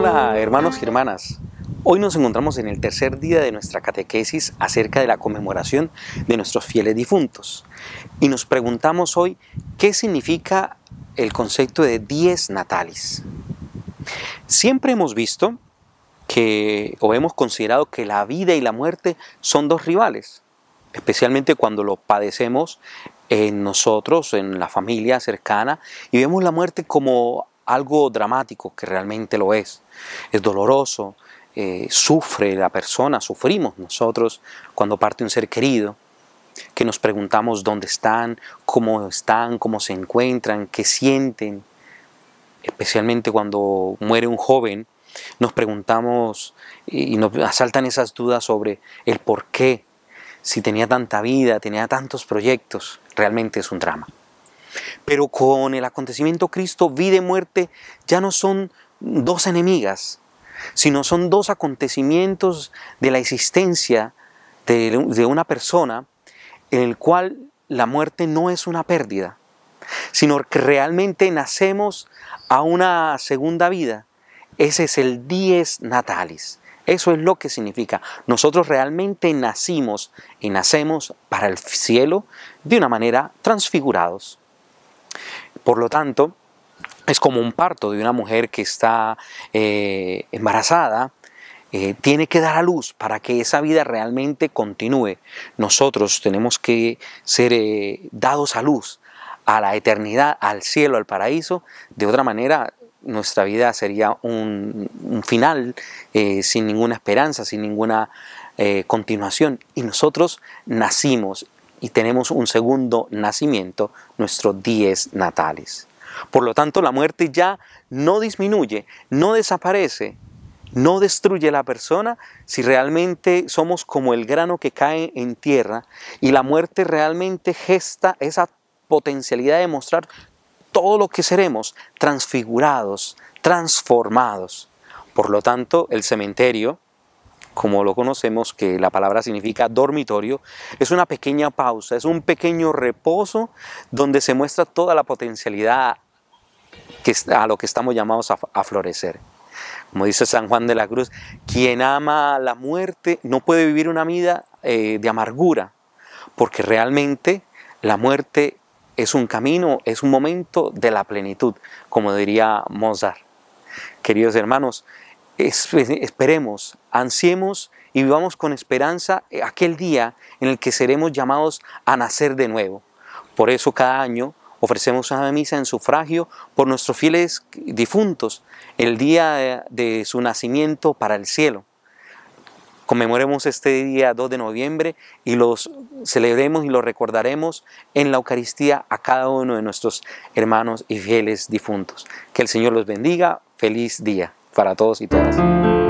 Hola hermanos y hermanas. Hoy nos encontramos en el tercer día de nuestra catequesis acerca de la conmemoración de nuestros fieles difuntos. Y nos preguntamos hoy qué significa el concepto de 10 natalis. Siempre hemos visto que o hemos considerado que la vida y la muerte son dos rivales, especialmente cuando lo padecemos en nosotros, en la familia cercana, y vemos la muerte como algo dramático, que realmente lo es. Es doloroso, eh, sufre la persona, sufrimos nosotros cuando parte un ser querido, que nos preguntamos dónde están, cómo están, cómo se encuentran, qué sienten. Especialmente cuando muere un joven, nos preguntamos y nos asaltan esas dudas sobre el por qué, si tenía tanta vida, tenía tantos proyectos, realmente es un drama. Pero con el acontecimiento Cristo, vida y muerte ya no son dos enemigas, sino son dos acontecimientos de la existencia de, de una persona en el cual la muerte no es una pérdida, sino que realmente nacemos a una segunda vida. Ese es el dies natalis. Eso es lo que significa. Nosotros realmente nacimos y nacemos para el cielo de una manera transfigurados. Por lo tanto, es como un parto de una mujer que está eh, embarazada, eh, tiene que dar a luz para que esa vida realmente continúe. Nosotros tenemos que ser eh, dados a luz a la eternidad, al cielo, al paraíso. De otra manera, nuestra vida sería un, final sin ninguna esperanza, sin ninguna continuación. Y nosotros nacimos y tenemos un segundo nacimiento, nuestros diez natales. Por lo tanto, la muerte ya no disminuye, no desaparece, no destruye la persona si realmente somos como el grano que cae en tierra y la muerte realmente gesta esa potencialidad de mostrar todo lo que seremos, transfigurados, transformados. Por lo tanto, el cementerio como lo conocemos, que la palabra significa dormitorio, es una pequeña pausa, es un pequeño reposo donde se muestra toda la potencialidad que, a lo que estamos llamados a, florecer. Como dice San Juan de la Cruz, quien ama la muerte no puede vivir una vida eh, de amargura, porque realmente la muerte es un camino, es un momento de la plenitud, como diría Mozart. Queridos hermanos, esperemos, ansiemos y vivamos con esperanza eh, aquel día en el que seremos llamados a nacer de nuevo. Por eso cada año ofrecemos una misa en sufragio por nuestros fieles difuntos el día de, su nacimiento para el cielo. Conmemoremos este día 2 de noviembre y los celebremos y los recordaremos en la Eucaristía a cada uno de nuestros hermanos y fieles difuntos. Que el Señor los bendiga. Feliz día para todos y todas.